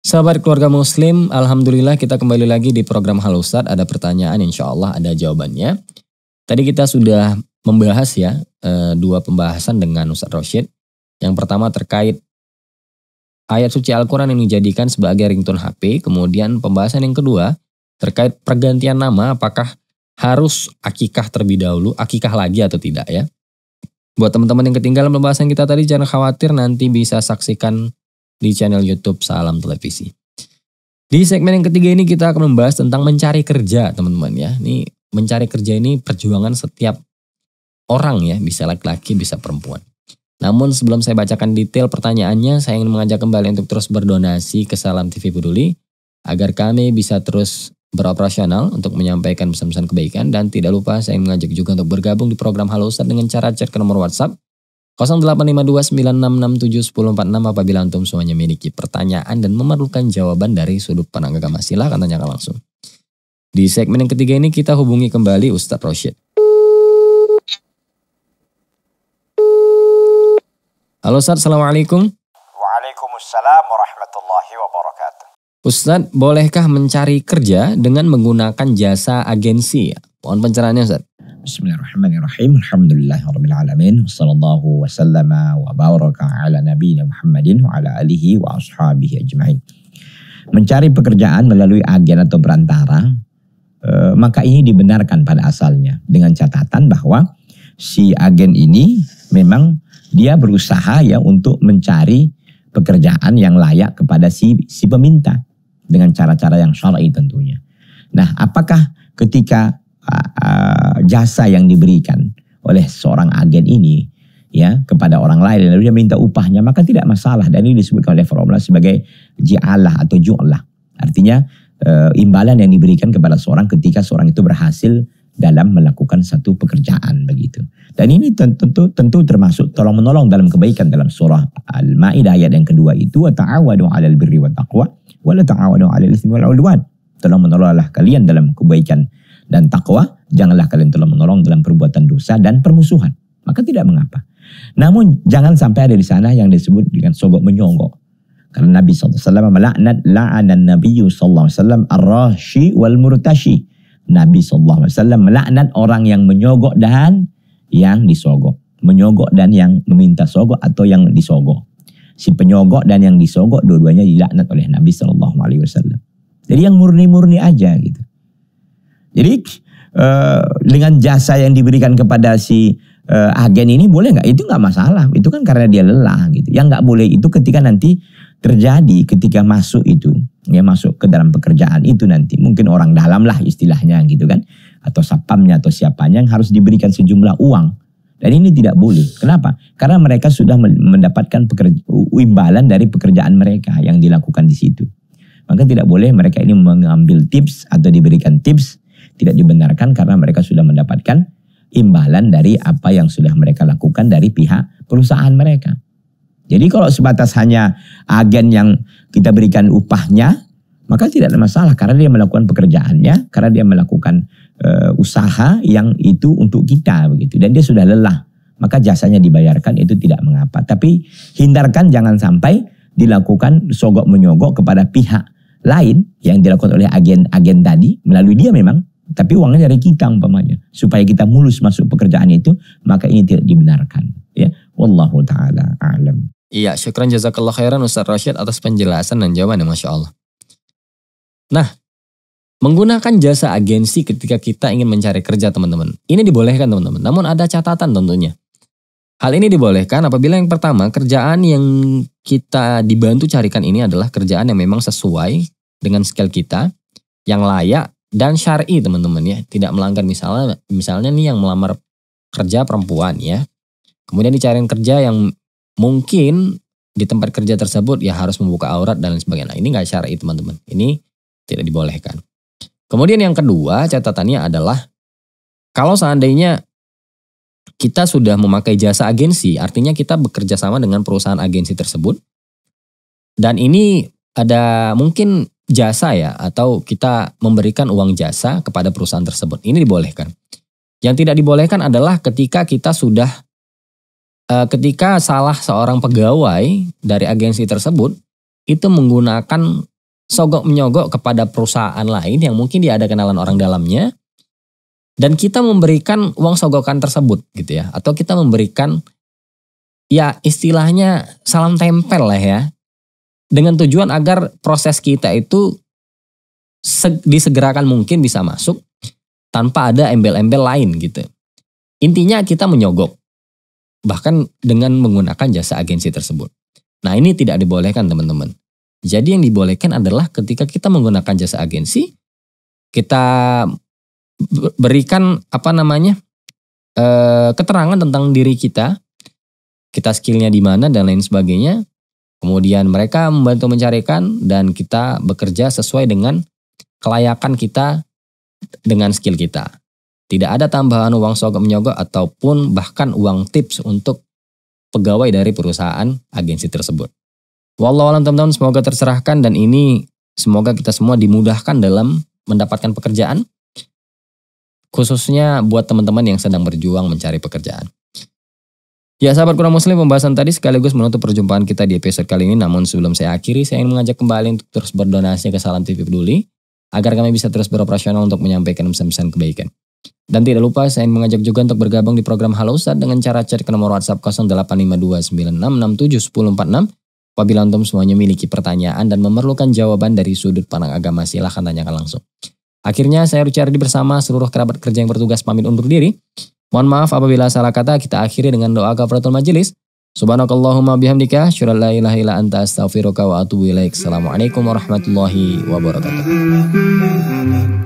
Sahabat keluarga muslim, Alhamdulillah kita kembali lagi di program Halo Ustadz. Ada pertanyaan, insya Allah ada jawabannya. Tadi kita sudah membahas ya, eh, dua pembahasan dengan Ustadz Roshid. Yang pertama terkait ayat suci Al-Quran yang dijadikan sebagai ringtone HP. Kemudian pembahasan yang kedua terkait pergantian nama, apakah harus akikah terlebih dahulu, akikah lagi atau tidak ya. Buat teman-teman yang ketinggalan pembahasan kita tadi jangan khawatir nanti bisa saksikan di channel YouTube Salam Televisi. Di segmen yang ketiga ini kita akan membahas tentang mencari kerja teman-teman ya. Ini mencari kerja ini perjuangan setiap orang ya, bisa laki-laki, bisa perempuan. Namun sebelum saya bacakan detail pertanyaannya, saya ingin mengajak kembali untuk terus berdonasi ke Salam TV Peduli agar kami bisa terus beroperasional untuk menyampaikan pesan-pesan kebaikan dan tidak lupa saya mengajak juga untuk bergabung di program Halo Ustaz dengan cara chat ke nomor WhatsApp 085296671046 apabila antum semuanya memiliki pertanyaan dan memerlukan jawaban dari sudut pandang agama silahkan tanyakan langsung. Di segmen yang ketiga ini kita hubungi kembali Ustaz Rosyid. Halo Ustaz, Assalamualaikum. Waalaikumsalam warahmatullahi wabarakatuh. Ustadz, bolehkah mencari kerja dengan menggunakan jasa agensi? Mohon pencerahannya Ustadz. Bismillahirrahmanirrahim. Alhamdulillahirrahmanirrahim. Wassalamualaikum alamin. Wassallallahu wa baraka ala nabi Muhammadin wa ala alihi wa ashabihi ajmain. Mencari pekerjaan melalui agen atau perantara, eh, maka ini dibenarkan pada asalnya dengan catatan bahwa si agen ini memang dia berusaha ya untuk mencari pekerjaan yang layak kepada si si peminta dengan cara-cara yang syar'i tentunya. Nah, apakah ketika uh, jasa yang diberikan oleh seorang agen ini ya kepada orang lain dan dia minta upahnya maka tidak masalah dan ini disebut oleh formula sebagai ji'alah atau ju'lah. Artinya uh, imbalan yang diberikan kepada seorang ketika seorang itu berhasil dalam melakukan satu pekerjaan begitu. Dan ini tentu tentu termasuk tolong menolong dalam kebaikan dalam surah Al-Maidah ayat yang kedua itu ta'awadu 'alal birri wa taqwa wala ta'awadu 'alal itsmi wal 'udwan. Tolong menolonglah kalian dalam kebaikan dan takwa, janganlah kalian tolong menolong dalam perbuatan dosa dan permusuhan. Maka tidak mengapa. Namun jangan sampai ada di sana yang disebut dengan sogok menyogok. Karena Nabi SAW melaknat la'anan Nabi SAW ar-rashi wal murtashi. Nabi SAW melaknat orang yang menyogok dan yang disogok. Menyogok dan yang meminta sogok atau yang disogok si penyogok dan yang disogok dua-duanya dilaknat oleh Nabi Shallallahu Alaihi Wasallam. Jadi yang murni-murni aja gitu. Jadi uh, dengan jasa yang diberikan kepada si uh, agen ini boleh nggak? Itu nggak masalah. Itu kan karena dia lelah gitu. Yang nggak boleh itu ketika nanti terjadi ketika masuk itu ya masuk ke dalam pekerjaan itu nanti mungkin orang dalam lah istilahnya gitu kan atau sapamnya atau siapanya yang harus diberikan sejumlah uang dan ini tidak boleh. Kenapa? Karena mereka sudah mendapatkan imbalan dari pekerjaan mereka yang dilakukan di situ. Maka tidak boleh mereka ini mengambil tips atau diberikan tips tidak dibenarkan karena mereka sudah mendapatkan imbalan dari apa yang sudah mereka lakukan dari pihak perusahaan mereka. Jadi kalau sebatas hanya agen yang kita berikan upahnya, maka tidak ada masalah karena dia melakukan pekerjaannya, karena dia melakukan uh, usaha yang itu untuk kita begitu dan dia sudah lelah maka jasanya dibayarkan itu tidak mengapa tapi hindarkan jangan sampai dilakukan sogok menyogok kepada pihak lain yang dilakukan oleh agen-agen tadi melalui dia memang tapi uangnya dari kita umpamanya supaya kita mulus masuk pekerjaan itu maka ini tidak dibenarkan ya wallahu taala alam iya syukran jazakallah khairan Ustaz Rashid atas penjelasan dan jawaban Masya Allah nah Menggunakan jasa agensi ketika kita ingin mencari kerja teman-teman. Ini dibolehkan teman-teman, namun ada catatan tentunya. Hal ini dibolehkan apabila yang pertama kerjaan yang kita dibantu carikan ini adalah kerjaan yang memang sesuai dengan skill kita, yang layak dan syari teman-teman ya, tidak melanggar misalnya misalnya nih yang melamar kerja perempuan ya. Kemudian dicariin kerja yang mungkin di tempat kerja tersebut ya harus membuka aurat dan lain sebagainya. Nah, ini nggak syari teman-teman. Ini tidak dibolehkan. Kemudian yang kedua catatannya adalah kalau seandainya kita sudah memakai jasa agensi, artinya kita bekerja sama dengan perusahaan agensi tersebut. Dan ini ada mungkin jasa ya, atau kita memberikan uang jasa kepada perusahaan tersebut. Ini dibolehkan. Yang tidak dibolehkan adalah ketika kita sudah, eh, ketika salah seorang pegawai dari agensi tersebut itu menggunakan sogok menyogok kepada perusahaan lain yang mungkin dia ada kenalan orang dalamnya dan kita memberikan uang sogokan tersebut gitu ya atau kita memberikan ya istilahnya salam tempel lah ya dengan tujuan agar proses kita itu disegerakan mungkin bisa masuk tanpa ada embel-embel lain gitu intinya kita menyogok bahkan dengan menggunakan jasa agensi tersebut nah ini tidak dibolehkan teman-teman jadi yang dibolehkan adalah ketika kita menggunakan jasa agensi, kita berikan apa namanya e, keterangan tentang diri kita, kita skillnya di mana dan lain sebagainya. Kemudian mereka membantu mencarikan dan kita bekerja sesuai dengan kelayakan kita dengan skill kita. Tidak ada tambahan uang sogok menyogok ataupun bahkan uang tips untuk pegawai dari perusahaan agensi tersebut. Wallah alam teman-teman semoga tercerahkan dan ini semoga kita semua dimudahkan dalam mendapatkan pekerjaan. Khususnya buat teman-teman yang sedang berjuang mencari pekerjaan. Ya sahabat kurang muslim pembahasan tadi sekaligus menutup perjumpaan kita di episode kali ini. Namun sebelum saya akhiri saya ingin mengajak kembali untuk terus berdonasi ke Salam TV Peduli. Agar kami bisa terus beroperasional untuk menyampaikan pesan-pesan kebaikan. Dan tidak lupa saya ingin mengajak juga untuk bergabung di program Halo Ustaz dengan cara chat ke nomor WhatsApp 0852 Apabila antum semuanya memiliki pertanyaan dan memerlukan jawaban dari sudut pandang agama, silahkan tanyakan langsung. Akhirnya saya Rucardi bersama seluruh kerabat kerja yang bertugas pamit undur diri. Mohon maaf apabila salah kata, kita akhiri dengan doa kafaratul majelis. Subhanakallahumma bihamdika, syukur la ilaha illa anta astaghfiruka wa atubu ilaik. Assalamualaikum warahmatullahi wabarakatuh.